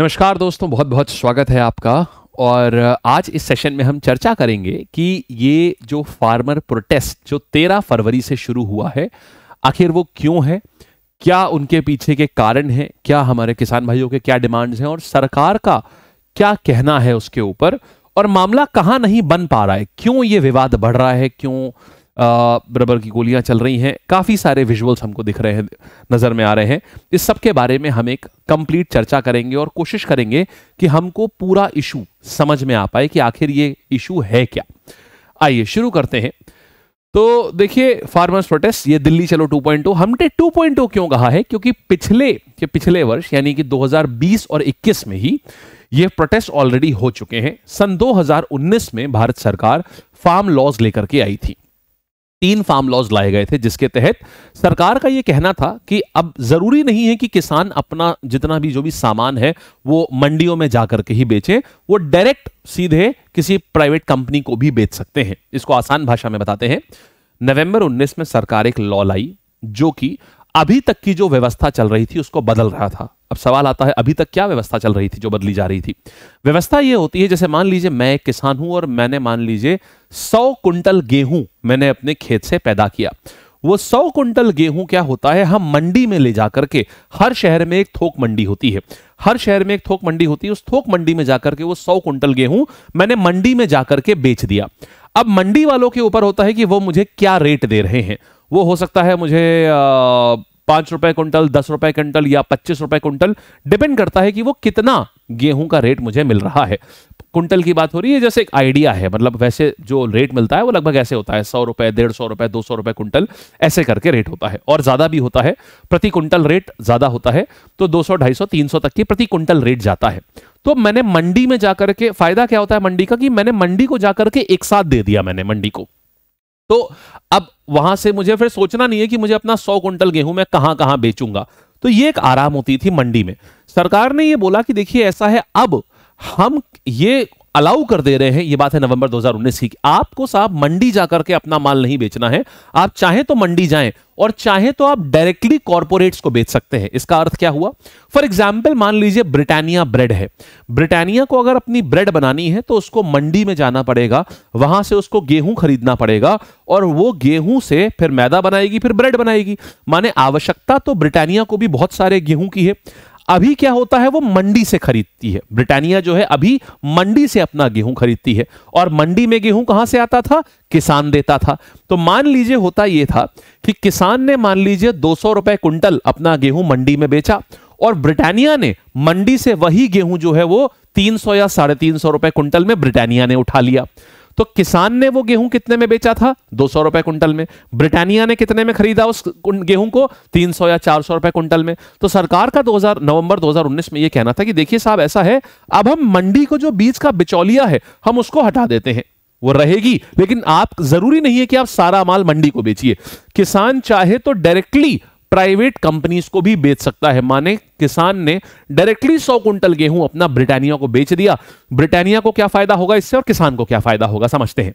नमस्कार दोस्तों बहुत बहुत स्वागत है आपका और आज इस सेशन में हम चर्चा करेंगे कि ये जो फार्मर प्रोटेस्ट जो 13 फरवरी से शुरू हुआ है आखिर वो क्यों है क्या उनके पीछे के कारण हैं क्या हमारे किसान भाइयों के क्या डिमांड्स हैं और सरकार का क्या कहना है उसके ऊपर और मामला कहाँ नहीं बन पा रहा है क्यों ये विवाद बढ़ रहा है क्यों रबर की गोलियां चल रही हैं काफ़ी सारे विजुअल्स हमको दिख रहे हैं नज़र में आ रहे हैं इस सब के बारे में हम एक कंप्लीट चर्चा करेंगे और कोशिश करेंगे कि हमको पूरा इशू समझ में आ पाए कि आखिर ये इशू है क्या आइए शुरू करते हैं तो देखिए फार्मर्स प्रोटेस्ट ये दिल्ली चलो 2.0 हमने 2.0 क्यों कहा है क्योंकि पिछले के पिछले वर्ष यानी कि 2020 और 21 में ही ये प्रोटेस्ट ऑलरेडी हो चुके हैं सन 2019 में भारत सरकार फार्म लॉज लेकर के आई थी तीन फार्म लॉज लाए गए थे जिसके तहत सरकार का यह कहना था कि अब जरूरी नहीं है कि किसान अपना जितना भी जो भी सामान है वो मंडियों में जाकर के ही बेचे वो डायरेक्ट सीधे किसी प्राइवेट कंपनी को भी बेच सकते हैं इसको आसान भाषा में बताते हैं नवंबर 19 में सरकार एक लॉ लाई जो कि अभी तक की जो व्यवस्था चल रही थी उसको बदल रहा था अब सवाल आता है अभी तक क्या व्यवस्था चल रही थी जो बदली जा रही थी व्यवस्था यह होती है जैसे मान लीजिए मैं एक किसान हूं और मैंने मान लीजिए सौ कुंटल गेहूं मैंने अपने खेत से पैदा किया वो सौ कुंटल गेहूं क्या होता है हम मंडी में ले जाकर के हर शहर में एक थोक मंडी होती है हर शहर में एक थोक मंडी होती है उस थोक मंडी में जाकर के वो सौ कुंटल गेहूं मैंने मंडी में जाकर के बेच दिया अब मंडी वालों के ऊपर होता है कि वो मुझे क्या रेट दे रहे हैं वो हो सकता है मुझे पांच रुपए कुंटल दस रुपए कुंटल या पच्चीस रुपए कुंटल डिपेंड करता है कि वो कितना गेहूं का रेट मुझे मिल रहा है कुंटल की बात हो रही है जैसे एक आइडिया है मतलब वैसे जो रेट मिलता है वो लगभग ऐसे होता है सौ रुपए डेढ़ सौ रुपए दो सौ रुपए कुंटल ऐसे करके रेट होता है और ज्यादा भी होता है प्रति कुंटल रेट ज्यादा होता है तो दो सौ ढाई सौ तीन सौ तक की प्रति कुंटल रेट जाता है तो मैंने मंडी में जाकर के फायदा क्या होता है मंडी का कि मैंने मंडी को जाकर के एक साथ दे दिया मैंने मंडी को तो अब वहां से मुझे फिर सोचना नहीं है कि मुझे अपना सौ कुंटल गेहूं मैं कहां कहां बेचूंगा तो ये एक आराम होती थी मंडी में सरकार ने ये बोला कि देखिए ऐसा है अब हम ये अलाउ कर दे रहे हैं ये बात है नवंबर 2019 की आपको साहब मंडी जाकर के अपना माल नहीं बेचना है आप चाहे तो मंडी जाएं और चाहे तो आप डायरेक्टली कॉरपोरेट्स को बेच सकते हैं इसका अर्थ क्या हुआ फॉर एग्जाम्पल मान लीजिए ब्रिटानिया ब्रेड है ब्रिटानिया को अगर अपनी ब्रेड बनानी है तो उसको मंडी में जाना पड़ेगा वहां से उसको गेहूं खरीदना पड़ेगा और वो गेहूं से फिर मैदा बनाएगी फिर ब्रेड बनाएगी माने आवश्यकता तो ब्रिटानिया को भी बहुत सारे गेहूं की है अभी क्या होता है वो मंडी से खरीदती है ब्रिटानिया जो है अभी मंडी से अपना गेहूं खरीदती है और मंडी में गेहूं कहां से आता था किसान देता था तो मान लीजिए होता यह था कि किसान ने मान लीजिए दो सौ रुपए कुंटल अपना गेहूं मंडी में बेचा और ब्रिटानिया ने मंडी से वही गेहूं जो है वो तीन सौ या साढ़े तीन सौ रुपए कुंटल में ब्रिटानिया ने उठा लिया तो किसान ने वो गेहूं कितने में बेचा था दो सौ रुपए कुंटल में ब्रिटानिया ने कितने में खरीदा उस गेहूं को तीन सौ या चार सौ रुपए कुंटल में तो सरकार का 2000 नवंबर 2019 में ये कहना था कि देखिए साहब ऐसा है अब हम मंडी को जो बीज का बिचौलिया है हम उसको हटा देते हैं वो रहेगी लेकिन आप जरूरी नहीं है कि आप सारा माल मंडी को बेचिए किसान चाहे तो डायरेक्टली प्राइवेट कंपनीज को भी बेच सकता है माने किसान ने डायरेक्टली सौ कुंटल गेहूं अपना ब्रिटानिया को बेच दिया ब्रिटानिया को क्या फायदा होगा इससे और किसान को क्या फायदा होगा समझते हैं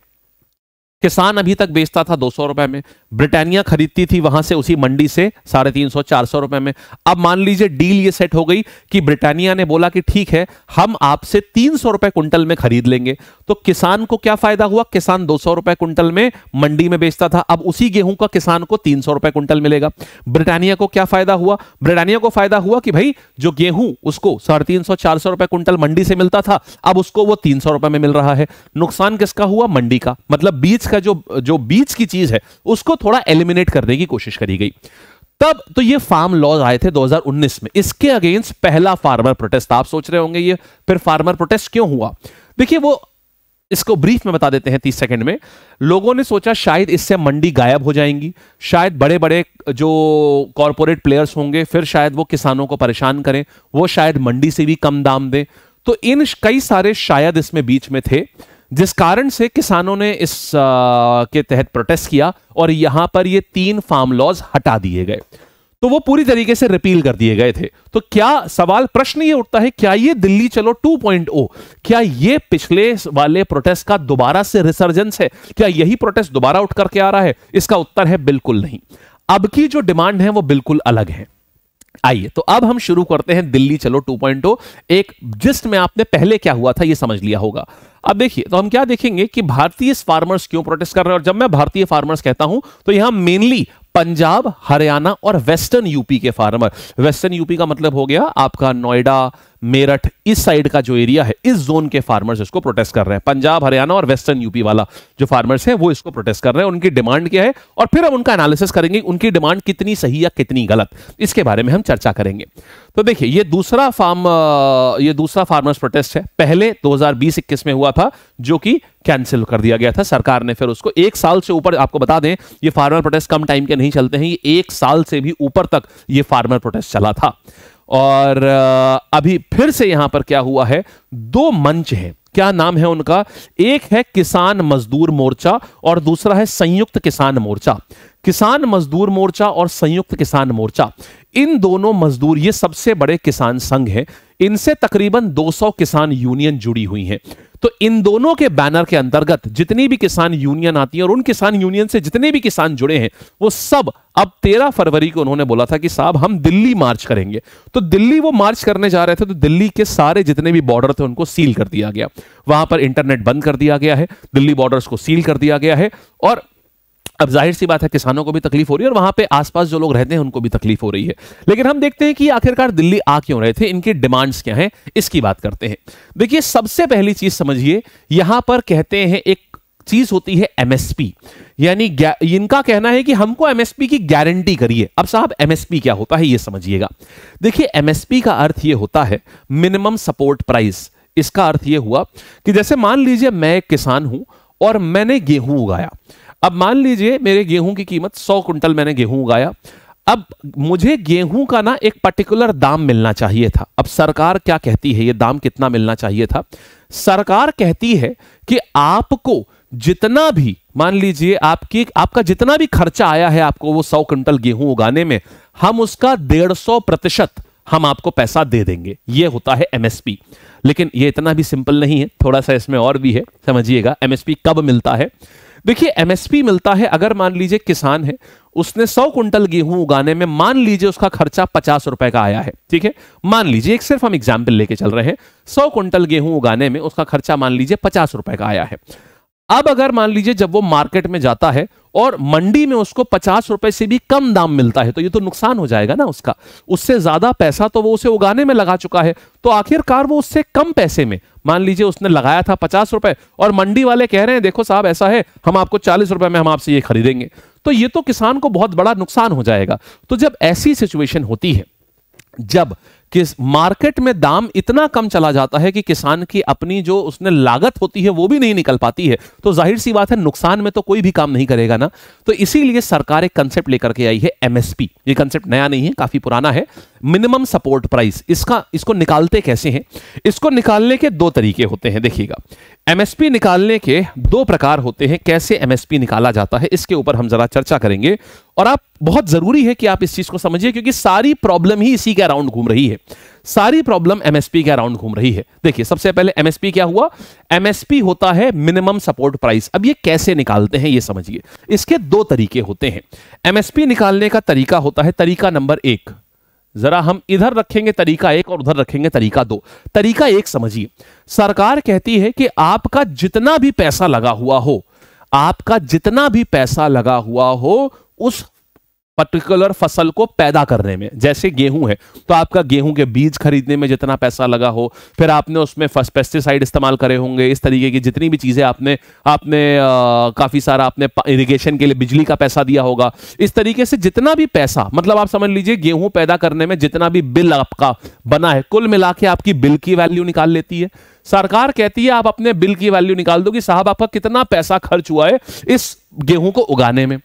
किसान अभी तक बेचता था दो सौ रुपए में ब्रिटानिया खरीदती थी वहां से उसी मंडी से साढ़े तीन सौ चार सौ रुपए में अब मान लीजिए डील ये सेट हो गई कि ब्रिटानिया ने बोला कि ठीक है हम आपसे तीन सौ रुपए कुंटल में खरीद लेंगे तो किसान को क्या फायदा हुआ किसान दो सौ रुपए कुंटल में मंडी में बेचता था अब उसी गेहूं का किसान को तीन सौ रुपए कुंटल मिलेगा ब्रिटानिया को क्या फायदा हुआ ब्रिटानिया को फायदा हुआ कि भाई जो गेहूं उसको साढ़े तीन सौ चार सौ रुपए कुंटल मंडी से मिलता था अब उसको वो तीन सौ रुपए में मिल रहा है नुकसान किसका हुआ मंडी का मतलब बीज का जो जो बीज की चीज है उसको थोड़ा एलिमिनेट करने की कोशिश करी गई तब तो ये फार्म लॉज आए थे 2019 में इसके अगेंस्ट पहला फार्मर प्रोटेस्ट आप सोच रहे होंगे ये फिर फार्मर प्रोटेस्ट क्यों हुआ देखिए वो इसको ब्रीफ में बता देते हैं तीस सेकंड में लोगों ने सोचा शायद इससे मंडी गायब हो जाएंगी शायद बड़े बड़े जो कॉरपोरेट प्लेयर्स होंगे फिर शायद वो किसानों को परेशान करें वो शायद मंडी से भी कम दाम दें तो इन कई सारे शायद इसमें बीच में थे जिस कारण से किसानों ने इस आ, के तहत प्रोटेस्ट किया और यहां पर ये तीन फार्म लॉज हटा दिए गए तो वो पूरी तरीके से रिपील कर दिए गए थे तो क्या सवाल प्रश्न ये उठता है क्या ये दिल्ली चलो 2.0 क्या ये पिछले वाले प्रोटेस्ट का दोबारा से रिसर्जेंस है क्या यही प्रोटेस्ट दोबारा उठ करके आ रहा है इसका उत्तर है बिल्कुल नहीं अब की जो डिमांड है वो बिल्कुल अलग है आइए तो अब हम शुरू करते हैं दिल्ली चलो 2.0 एक जिस्ट में आपने पहले क्या हुआ था ये समझ लिया होगा अब देखिए तो हम क्या देखेंगे कि भारतीय फार्मर्स क्यों प्रोटेस्ट कर रहे हैं और जब मैं भारतीय फार्मर्स कहता हूं तो यहां मेनली पंजाब हरियाणा और वेस्टर्न यूपी के फार्मर वेस्टर्न यूपी का मतलब हो गया आपका नोएडा मेरठ इस साइड का जो एरिया है इस जोन के फार्मर्स इसको प्रोटेस्ट कर रहे हैं पंजाब हरियाणा और वेस्टर्न यूपी वाला जो फार्मर्स हैं वो इसको प्रोटेस्ट कर रहे हैं उनकी डिमांड क्या है और फिर हम उनका एनालिसिस करेंगे उनकी डिमांड कितनी सही या कितनी गलत इसके बारे में हम चर्चा करेंगे तो देखिए ये दूसरा फार्म ये दूसरा फार्मर्स प्रोटेस्ट है पहले दो हजार में हुआ था जो कि कैंसिल कर दिया गया था सरकार ने फिर उसको एक साल से ऊपर आपको बता दें ये फार्मर प्रोटेस्ट कम टाइम के नहीं चलते हैं ये एक साल से भी ऊपर तक ये फार्मर प्रोटेस्ट चला था और अभी फिर से यहां पर क्या हुआ है दो मंच हैं क्या नाम है उनका एक है किसान मजदूर मोर्चा और दूसरा है संयुक्त किसान मोर्चा किसान मजदूर मोर्चा और संयुक्त किसान मोर्चा इन दोनों मजदूर ये सबसे बड़े किसान संघ हैं इनसे तकरीबन 200 किसान यूनियन जुड़ी हुई हैं तो इन दोनों के बैनर के अंतर्गत जितनी भी किसान यूनियन आती है और उन किसान यूनियन से जितने भी किसान जुड़े हैं वो सब अब तेरह फरवरी को उन्होंने बोला था कि साहब हम दिल्ली मार्च करेंगे तो दिल्ली वो मार्च करने जा रहे थे तो दिल्ली के सारे जितने भी बॉर्डर थे उनको सील कर दिया गया वहां पर इंटरनेट बंद कर दिया गया है दिल्ली बॉर्डर को सील कर दिया गया है और अब जाहिर सी बात है किसानों को भी तकलीफ हो रही है और वहां पे आसपास जो लोग रहते हैं उनको भी तकलीफ हो रही है लेकिन हम देखते हैं कि आखिरकार दिल्ली आ क्यों रहे थे इनके डिमांड्स क्या हैं इसकी बात करते हैं देखिए सबसे पहली चीज समझिए यहां पर कहते हैं एक चीज होती है एमएसपी यानी इनका कहना है कि हमको एमएसपी की गारंटी करिए अब साहब एमएसपी क्या होता है ये समझिएगा देखिए एमएसपी का अर्थ ये होता है मिनिमम सपोर्ट प्राइस इसका अर्थ ये हुआ कि जैसे मान लीजिए मैं किसान हूं और मैंने गेहूं उगाया अब मान लीजिए मेरे गेहूं की कीमत सौ कुंटल मैंने गेहूं उगाया अब मुझे गेहूं का ना एक पर्टिकुलर दाम मिलना चाहिए था अब सरकार क्या कहती है ये दाम कितना मिलना चाहिए था सरकार कहती है कि आपको जितना भी मान लीजिए आपकी आपका जितना भी खर्चा आया है आपको वो सौ कुंटल गेहूं उगाने में हम उसका डेढ़ सौ प्रतिशत हम आपको पैसा दे देंगे ये होता है एमएसपी लेकिन ये इतना भी सिंपल नहीं है थोड़ा सा इसमें और भी है समझिएगा एमएसपी कब मिलता है देखिए एमएसपी मिलता है अगर मान लीजिए किसान है उसने सौ कुंटल गेहूं उगाने में मान लीजिए उसका खर्चा पचास रुपए का आया है ठीक है मान लीजिए एक सिर्फ हम एग्जाम्पल लेके चल रहे हैं सौ कुंटल गेहूं उगाने में उसका खर्चा मान लीजिए पचास रुपए का आया है अब अगर मान लीजिए जब वो मार्केट में जाता है और मंडी में उसको पचास रुपए से भी कम दाम मिलता है तो ये तो नुकसान हो जाएगा ना उसका उससे ज्यादा पैसा तो वो उसे उगाने में लगा चुका है तो आखिरकार वो उससे कम पैसे में मान लीजिए उसने लगाया था पचास रुपए और मंडी वाले कह रहे हैं देखो साहब ऐसा है हम आपको चालीस रुपए में हम आपसे ये खरीदेंगे तो ये तो किसान को बहुत बड़ा नुकसान हो जाएगा तो जब ऐसी सिचुएशन होती है जब कि मार्केट में दाम इतना कम चला जाता है कि किसान की अपनी जो उसने लागत होती है वो भी नहीं निकल पाती है तो जाहिर सी बात है नुकसान में तो कोई भी काम नहीं करेगा ना तो इसीलिए सरकार एक कंसेप्ट लेकर के आई है एमएसपी ये कंसेप्ट नया नहीं है काफी पुराना है मिनिमम सपोर्ट प्राइस इसका इसको निकालते कैसे हैं इसको निकालने के दो तरीके होते हैं देखिएगा एमएसपी निकालने के दो प्रकार होते हैं कैसे एमएसपी निकाला जाता है इसके ऊपर हम जरा चर्चा करेंगे और आप बहुत जरूरी है कि आप इस चीज को समझिए क्योंकि सारी प्रॉब्लम ही इसी के अराउंड घूम रही है सारी प्रॉब्लम एमएसपी के अराउंड घूम रही है देखिए सबसे पहले एमएसपी क्या हुआ एमएसपी होता है मिनिमम सपोर्ट प्राइस अब ये कैसे निकालते हैं ये समझिए इसके दो तरीके होते हैं एमएसपी निकालने का तरीका होता है तरीका नंबर एक जरा हम इधर रखेंगे तरीका एक और उधर रखेंगे तरीका दो तरीका एक समझिए सरकार कहती है कि आपका जितना भी पैसा लगा हुआ हो आपका जितना भी पैसा लगा हुआ हो उस पर्टिकुलर फसल को पैदा करने में जैसे गेहूं है तो आपका गेहूं के बीज खरीदने में जितना पैसा लगा हो फिर आपने उसमें पेस्टिसाइड इस्तेमाल करे होंगे इस तरीके की जितनी भी चीज़ें आपने आपने काफ़ी सारा आपने इरिगेशन के लिए बिजली का पैसा दिया होगा इस तरीके से जितना भी पैसा मतलब आप समझ लीजिए गेहूं पैदा करने में जितना भी बिल आपका बना है कुल मिला के आपकी बिल की वैल्यू निकाल लेती है सरकार कहती है आप अपने बिल की वैल्यू निकाल दो कि साहब आपका कितना पैसा खर्च हुआ है इस गेहूं को उगाने में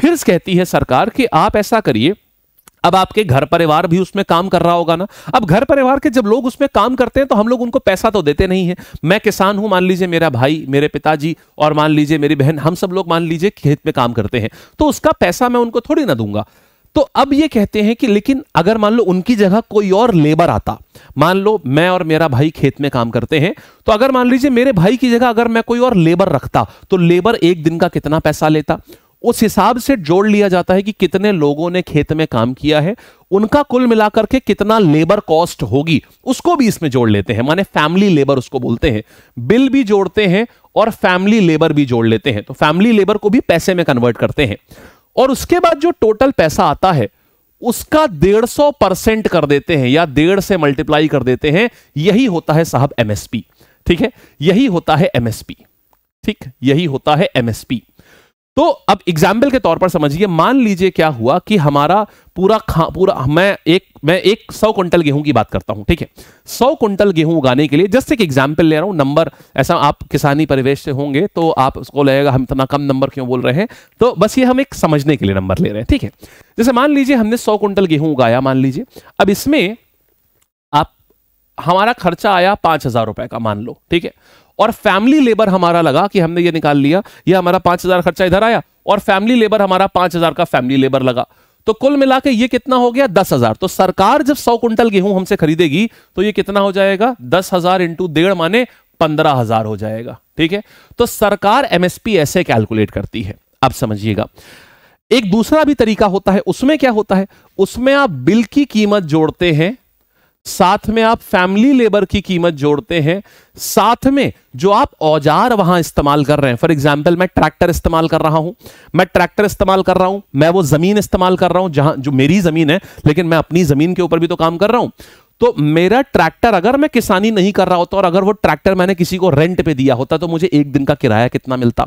फिर कहती है सरकार कि आप ऐसा करिए अब आपके घर परिवार भी उसमें काम कर रहा होगा ना अब घर परिवार के जब लोग उसमें काम करते हैं तो हम लोग उनको पैसा तो देते नहीं है मैं किसान हूं मान लीजिए मेरा भाई मेरे पिताजी और मान लीजिए मेरी बहन हम सब लोग मान लीजिए खेत में काम करते हैं तो उसका पैसा मैं उनको थोड़ी ना दूंगा तो अब ये कहते हैं कि लेकिन अगर मान लो उनकी जगह कोई और लेबर आता मान लो मैं और मेरा भाई खेत में काम करते हैं तो अगर मान लीजिए मेरे भाई की जगह अगर मैं कोई और लेबर रखता तो लेबर एक दिन का कितना पैसा लेता उस हिसाब से जोड़ लिया जाता है कि कितने लोगों ने खेत में काम किया है उनका कुल मिलाकर के कितना लेबर कॉस्ट होगी उसको भी इसमें जोड़ लेते हैं माने फैमिली लेबर उसको बोलते हैं बिल भी जोड़ते हैं और फैमिली लेबर भी जोड़ लेते हैं तो फैमिली लेबर को भी पैसे में कन्वर्ट करते हैं और उसके बाद जो टोटल पैसा आता है उसका डेढ़ सौ परसेंट कर देते हैं या डेढ़ से मल्टीप्लाई कर देते हैं यही होता है साहब एमएसपी ठीक है यही होता है एमएसपी ठीक यही होता है एमएसपी तो अब एग्जाम्पल के तौर पर समझिए मान लीजिए क्या हुआ कि हमारा पूरा खा पूरा मैं एक मैं एक सौ कुंटल गेहूं की बात करता हूं ठीक है सौ कुंटल गेहूं उगाने के लिए जस्ट एक एग्जाम्पल ले रहा हूं नंबर ऐसा आप किसानी परिवेश से होंगे तो आप उसको लगेगा हम इतना कम नंबर क्यों बोल रहे हैं तो बस ये हम एक समझने के लिए नंबर ले रहे हैं ठीक है जैसे मान लीजिए हमने सौ कुंटल गेहूं उगाया मान लीजिए अब इसमें आप हमारा खर्चा आया पांच हजार रुपए का मान लो ठीक है और फैमिली लेबर हमारा लगा कि हमने ये निकाल लिया ये हमारा पांच हजार खर्चा इधर आया और फैमिली लेबर हमारा पांच हजार का फैमिली लेबर लगा तो कुल मिला के ये कितना हो गया दस हजार तो सरकार जब सौ कुंटल गेहूं हमसे खरीदेगी तो ये कितना हो जाएगा दस हजार इंटू डेढ़ माने पंद्रह हजार हो जाएगा ठीक है तो सरकार एमएसपी ऐसे कैलकुलेट करती है अब समझिएगा एक दूसरा भी तरीका होता है उसमें क्या होता है उसमें आप बिल की कीमत जोड़ते हैं साथ में आप फैमिली लेबर की कीमत जोड़ते हैं साथ में जो आप औजार वहां इस्तेमाल कर रहे हैं फॉर एग्जाम्पल मैं ट्रैक्टर इस्तेमाल कर रहा हूं मैं ट्रैक्टर इस्तेमाल कर रहा हूं मैं वो जमीन इस्तेमाल कर रहा हूं जहां जो मेरी जमीन है लेकिन मैं अपनी जमीन के ऊपर भी तो काम कर रहा हूं तो मेरा ट्रैक्टर अगर मैं किसानी नहीं कर रहा होता और अगर वो ट्रैक्टर मैंने किसी को रेंट पे दिया होता तो मुझे एक दिन का किराया कितना मिलता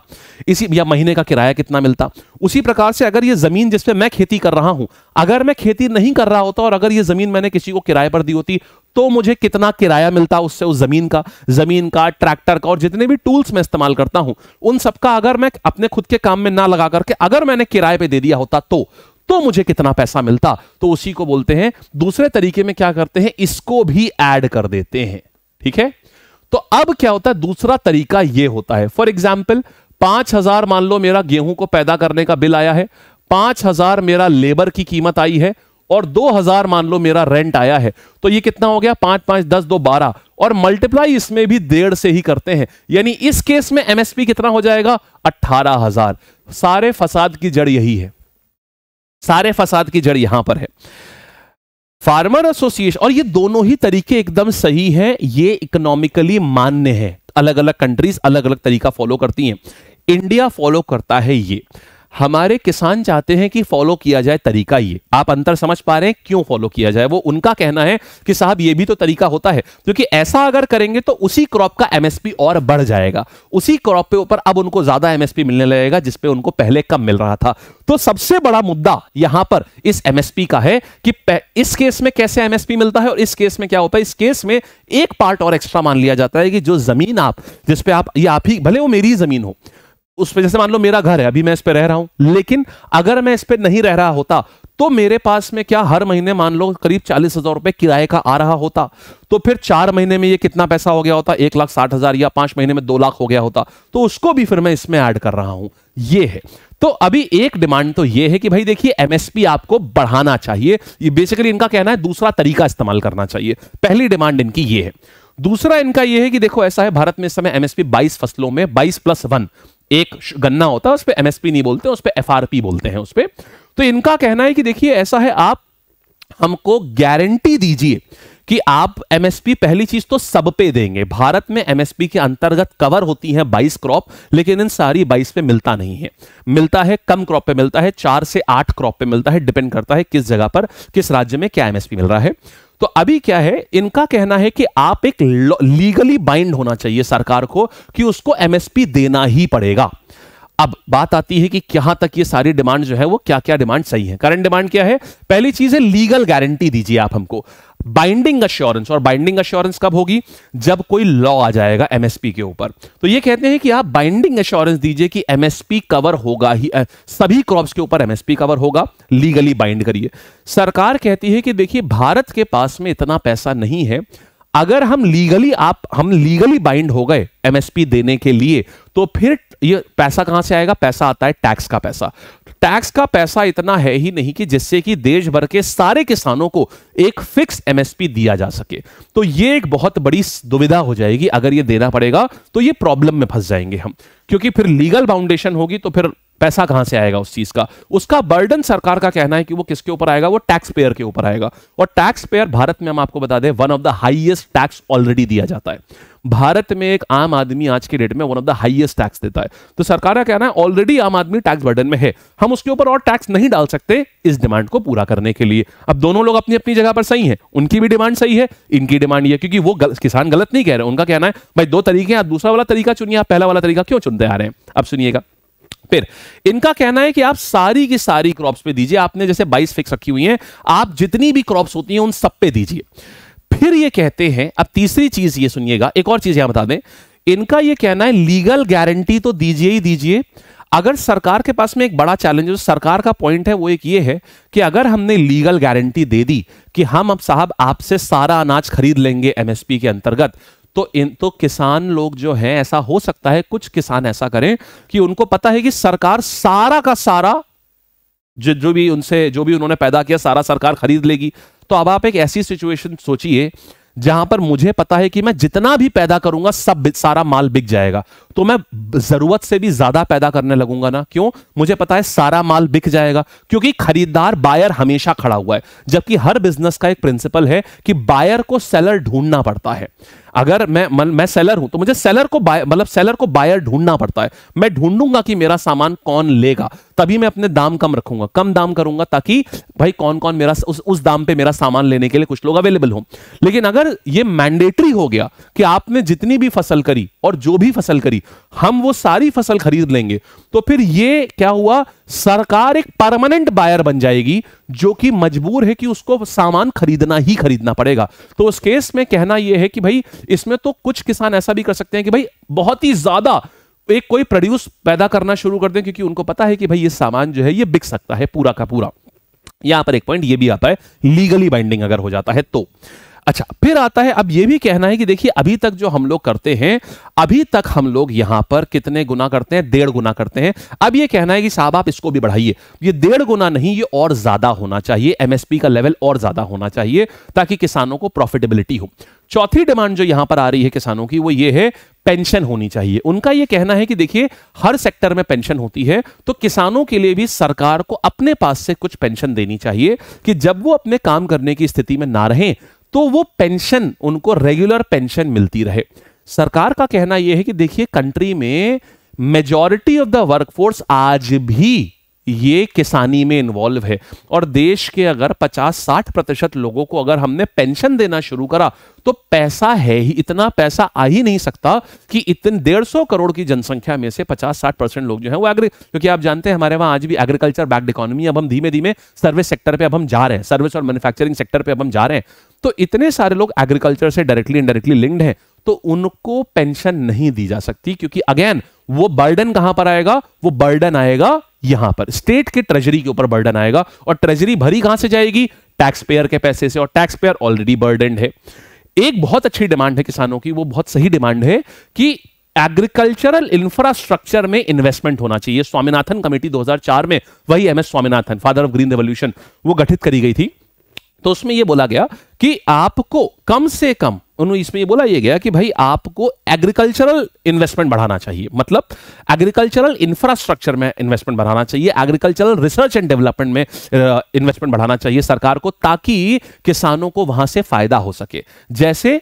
इसी या महीने का किराया कितना मिलता उसी प्रकार से अगर ये जमीन जिसपे मैं खेती कर रहा हूं अगर मैं खेती नहीं कर रहा होता और अगर ये जमीन मैंने किसी को किराए पर दी होती तो मुझे कितना किराया मिलता उससे उस जमीन का जमीन का ट्रैक्टर का और जितने भी टूल्स मैं इस्तेमाल करता हूं उन सबका अगर मैं अपने खुद के काम में ना लगा करके अगर मैंने किराए पे दे दिया होता तो तो मुझे कितना पैसा मिलता तो उसी को बोलते हैं दूसरे तरीके में क्या करते हैं इसको भी ऐड कर देते हैं ठीक है तो अब क्या होता है दूसरा तरीका यह होता है फॉर एग्जाम्पल पांच हजार मान लो मेरा गेहूं को पैदा करने का बिल आया है पांच हजार मेरा लेबर की कीमत आई है और दो हजार मान लो मेरा रेंट आया है तो ये कितना हो गया पांच पांच दस दो बारह और मल्टीप्लाई इसमें भी डेढ़ से ही करते हैं यानी इस केस में एमएसपी कितना हो जाएगा अट्ठारह हजार सारे फसाद की जड़ यही है सारे फसाद की जड़ यहां पर है फार्मर एसोसिएशन और ये दोनों ही तरीके एकदम सही हैं ये इकोनॉमिकली मान्य है अलग अलग कंट्रीज अलग अलग तरीका फॉलो करती हैं इंडिया फॉलो करता है ये हमारे किसान चाहते हैं कि फॉलो किया जाए तरीका ये आप अंतर समझ पा रहे हैं क्यों फॉलो किया जाए वो उनका कहना है कि साहब ये भी तो तरीका होता है क्योंकि ऐसा अगर करेंगे तो उसी क्रॉप का एमएसपी और बढ़ जाएगा उसी क्रॉप के ऊपर अब उनको ज्यादा एमएसपी मिलने लगेगा जिसपे उनको पहले कम मिल रहा था तो सबसे बड़ा मुद्दा यहां पर इस एमएसपी का है कि इस केस में कैसे एमएसपी मिलता है और इस केस में क्या होता है इस केस में एक पार्ट और एक्स्ट्रा मान लिया जाता है कि जो जमीन आप जिसपे आप ये आप ही भले वो मेरी जमीन हो उस पर जैसे मान लो मेरा घर है अभी मैं इस पर रह रहा हूं लेकिन अगर मैं इस पर नहीं रह रहा होता तो मेरे पास में क्या हर महीने मान लो करीब चालीस हजार रुपए किराए का आ रहा होता तो फिर चार महीने में ये कितना पैसा हो गया होता एक लाख साठ हजार या पांच महीने में दो लाख हो गया होता तो उसको भी फिर मैं इसमें ऐड कर रहा हूं ये है तो अभी एक डिमांड तो ये है कि भाई देखिए एमएसपी आपको बढ़ाना चाहिए ये बेसिकली इनका कहना है दूसरा तरीका इस्तेमाल करना चाहिए पहली डिमांड इनकी ये है दूसरा इनका यह है कि देखो ऐसा है भारत में इस समय एमएसपी 22 फसलों में 22 प्लस वन एक गन्ना होता है उस पर एमएसपी नहीं बोलते उस पर एफ बोलते हैं उस पर तो इनका कहना है कि देखिए ऐसा है आप हमको गारंटी दीजिए कि आप एमएसपी पहली चीज तो सब पे देंगे भारत में एमएसपी के अंतर्गत कवर होती है बाईस क्रॉप लेकिन इन सारी बाईस पे मिलता नहीं है मिलता है कम क्रॉप पे मिलता है चार से आठ क्रॉप पे मिलता है डिपेंड करता है किस जगह पर किस राज्य में क्या एमएसपी मिल रहा है तो अभी क्या है इनका कहना है कि आप एक लीगली बाइंड होना चाहिए सरकार को कि उसको एमएसपी देना ही पड़ेगा अब बात आती है कि यहां तक ये सारी डिमांड जो है वो क्या क्या डिमांड सही है करंट डिमांड क्या है पहली चीज है लीगल गारंटी दीजिए आप हमको बाइंडिंग अश्योरेंस और बाइंडिंग अश्योरेंस कब होगी जब कोई लॉ आ जाएगा एमएसपी के ऊपर तो ये कहते हैं कि आप बाइंडिंग अश्योरेंस दीजिए कि एमएसपी कवर होगा ही सभी क्रॉप्स के ऊपर एमएसपी कवर होगा लीगली बाइंड करिए सरकार कहती है कि देखिए भारत के पास में इतना पैसा नहीं है अगर हम लीगली आप हम लीगली बाइंड हो गए एमएसपी देने के लिए तो फिर ये पैसा कहां से आएगा पैसा आता है टैक्स का पैसा टैक्स का पैसा इतना है ही नहीं कि जिससे कि देश भर के सारे किसानों को एक फिक्स एमएसपी दिया जा सके तो ये एक बहुत बड़ी दुविधा हो जाएगी अगर ये देना पड़ेगा तो ये प्रॉब्लम में फंस जाएंगे हम क्योंकि फिर लीगल बाउंडेशन होगी तो फिर पैसा कहां से आएगा उस चीज का उसका बर्डन सरकार का कहना है कि वो किसके ऊपर आएगा वो टैक्स पेयर के ऊपर आएगा और टैक्स पेयर भारत में हम आपको बता दें one of the highest tax already दिया जाता है भारत में एक आम आदमी आज के डेट में one of the highest tax देता है तो सरकार का कहना है ऑलरेडी आम आदमी टैक्स बर्डन में है हम उसके ऊपर और टैक्स नहीं डाल सकते इस डिमांड को पूरा करने के लिए अब दोनों लोग अपनी अपनी जगह पर सही हैं उनकी भी डिमांड सही है इनकी डिमांड ये क्योंकि वो गल, किसान गलत नहीं कह रहे उनका कहना है भाई दो तरीके आप दूसरा वाला तरीका चुनिए आप पहला वाला तरीका क्यों चुनते आ रहे हैं अब सुनिएगा फिर इनका कहना है कि आप सारी की सारी क्रॉप्स पे दीजिए आपने जैसे 22 फिक्स रखी हुई हैं आप जितनी भी क्रॉप्स होती हैं उन सब पे दीजिए फिर ये कहते हैं अब तीसरी चीज ये सुनिएगा एक और चीज यहां बता दें इनका ये कहना है लीगल गारंटी तो दीजिए ही दीजिए अगर सरकार के पास में एक बड़ा चैलेंज है तो सरकार का पॉइंट है वो एक ये है कि अगर हमने लीगल गारंटी दे दी कि हम अब साहब आपसे सारा अनाज खरीद लेंगे एमएसपी के अंतर्गत तो इन तो किसान लोग जो है ऐसा हो सकता है कुछ किसान ऐसा करें कि उनको पता है कि सरकार सारा का सारा जो जो भी उनसे जो भी उन्होंने पैदा किया सारा सरकार खरीद लेगी तो अब आप एक ऐसी सिचुएशन सोचिए जहां पर मुझे पता है कि मैं जितना भी पैदा करूंगा सब सारा माल बिक जाएगा तो मैं जरूरत से भी ज्यादा पैदा करने लगूंगा ना क्यों मुझे पता है सारा माल बिक जाएगा क्योंकि खरीदार बायर हमेशा खड़ा हुआ है जबकि हर बिजनेस का एक प्रिंसिपल है कि बायर को सेलर ढूंढना पड़ता है अगर मैं मन, मैं सेलर हूं तो मुझे सेलर को मतलब सेलर को बायर ढूंढना पड़ता है मैं ढूंढूंगा कि मेरा सामान कौन लेगा तभी मैं अपने दाम कम रखूंगा कम दाम करूंगा ताकि भाई कौन कौन मेरा उस, उस दाम पे मेरा सामान लेने के लिए कुछ लोग अवेलेबल हो लेकिन अगर ये मैंडेटरी हो गया कि आपने जितनी भी फसल करी और जो भी फसल करी हम वो सारी फसल खरीद लेंगे तो फिर ये क्या हुआ सरकार एक परमानेंट बायर बन जाएगी जो कि मजबूर है कि उसको सामान खरीदना ही खरीदना पड़ेगा तो उस केस में कहना यह है कि भाई इसमें तो कुछ किसान ऐसा भी कर सकते हैं कि भाई बहुत ही ज्यादा एक कोई प्रोड्यूस पैदा करना शुरू कर दें क्योंकि उनको पता है कि भाई ये सामान जो है ये बिक सकता है पूरा का पूरा यहां पर एक पॉइंट ये भी आता है लीगली बाइंडिंग अगर हो जाता है तो अच्छा फिर आता है अब यह भी कहना है कि देखिए अभी तक जो हम लोग करते हैं अभी तक हम लोग यहां पर कितने गुना करते हैं डेढ़ गुना करते हैं अब यह कहना है कि साहब आप इसको भी बढ़ाइए ये डेढ़ गुना नहीं ये और ज्यादा होना चाहिए एमएसपी का लेवल और ज्यादा होना चाहिए ताकि किसानों को प्रॉफिटेबिलिटी हो चौथी डिमांड जो यहां पर आ रही है किसानों की वो ये है पेंशन होनी चाहिए उनका यह कहना है कि देखिए हर सेक्टर में पेंशन होती है तो किसानों के लिए भी सरकार को अपने पास से कुछ पेंशन देनी चाहिए कि जब वो अपने काम करने की स्थिति में ना रहें तो वो पेंशन उनको रेगुलर पेंशन मिलती रहे सरकार का कहना यह है कि देखिए कंट्री में मेजॉरिटी ऑफ द वर्कफोर्स आज भी ये किसानी में इन्वॉल्व है और देश के अगर 50-60 प्रतिशत लोगों को अगर हमने पेंशन देना शुरू करा तो पैसा है ही इतना पैसा आ ही नहीं सकता कि इतने डेढ़ सौ करोड़ की जनसंख्या में से 50-60 परसेंट लोग जो है वो एग्री क्योंकि आप जानते हैं हमारे वहां आज भी एग्रीकल्चर बैक्ड इकोनॉमी अब हम धीमे धीमे सर्विस सेक्टर पर अब हम जा रहे हैं सर्विस और मैन्युफैक्चरिंग सेक्टर पर अब हम जा रहे हैं तो इतने सारे लोग एग्रीकल्चर से डायरेक्टली इनडायरेक्टली लिंक्ड हैं तो उनको पेंशन नहीं दी जा सकती क्योंकि अगेन वो बर्डन कहां पर आएगा वो बर्डन आएगा यहां पर स्टेट के ट्रेजरी के ऊपर बर्डन आएगा और ट्रेजरी भरी कहां से जाएगी टैक्स पेयर के पैसे से और टैक्स पेयर ऑलरेडी बर्डन है एक बहुत अच्छी डिमांड है किसानों की वो बहुत सही डिमांड है कि एग्रीकल्चरल इंफ्रास्ट्रक्चर में इन्वेस्टमेंट होना चाहिए स्वामीनाथन कमेटी 2004 में वही M S Swaminathan father of green revolution वो गठित करी गई थी तो उसमें यह बोला गया कि आपको कम से कम उन्होंने इसमें ये बोला ये गया कि भाई आपको एग्रीकल्चरल इन्वेस्टमेंट बढ़ाना चाहिए मतलब एग्रीकल्चरल इंफ्रास्ट्रक्चर में इन्वेस्टमेंट बढ़ाना चाहिए एग्रीकल्चरल रिसर्च एंड डेवलपमेंट में इन्वेस्टमेंट बढ़ाना चाहिए सरकार को ताकि किसानों को वहां से फायदा हो सके जैसे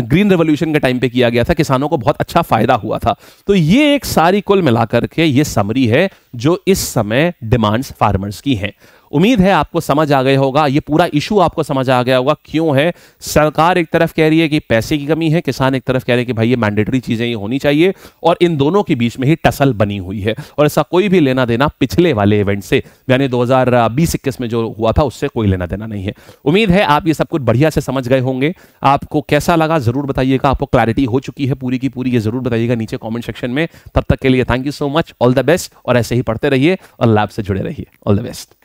ग्रीन रेवोल्यूशन के टाइम पे किया गया था किसानों को बहुत अच्छा फायदा हुआ था तो ये एक सारी कुल मिलाकर के ये समरी है जो इस समय डिमांड्स फार्मर्स की हैं उम्मीद है आपको समझ आ गया होगा ये पूरा इशू आपको समझ आ गया होगा क्यों है सरकार एक तरफ कह रही है कि पैसे की कमी है किसान एक तरफ कह रहे हैं कि भाई ये मैंडेटरी चीजें ही होनी चाहिए और इन दोनों के बीच में ही टसल बनी हुई है और ऐसा कोई भी लेना देना पिछले वाले इवेंट से यानी दो हजार में जो हुआ था उससे कोई लेना देना नहीं है उम्मीद है आप ये सब कुछ बढ़िया से समझ गए होंगे आपको कैसा लगा जरूर बताइएगा आपको क्लैरिटी हो चुकी है पूरी की पूरी ये जरूर बताइएगा नीचे कॉमेंट सेक्शन में तब तक के लिए thank you so much all the best और ऐसे ही पढ़ते रहिए और लैब से जुड़े रहिए ऑल द बेस्ट